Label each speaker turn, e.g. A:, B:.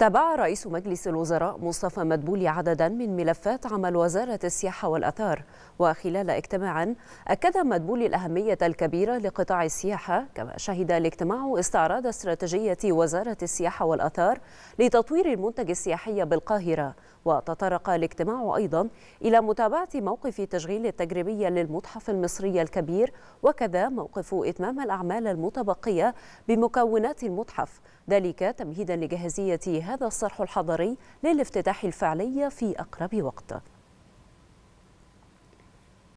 A: تابع رئيس مجلس الوزراء مصطفى مدبولي عددا من ملفات عمل وزارة السياحة والأثار وخلال اجتماع أكد مدبولي الأهمية الكبيرة لقطاع السياحة كما شهد الاجتماع استعراض استراتيجية وزارة السياحة والأثار لتطوير المنتج السياحي بالقاهرة وتطرق الاجتماع أيضا إلى متابعة موقف تشغيل التجريبية للمتحف المصري الكبير وكذا موقف إتمام الأعمال المتبقية بمكونات المتحف ذلك تمهيدا لجاهزية هذا الصرح الحضري للافتتاح الفعلي في أقرب وقت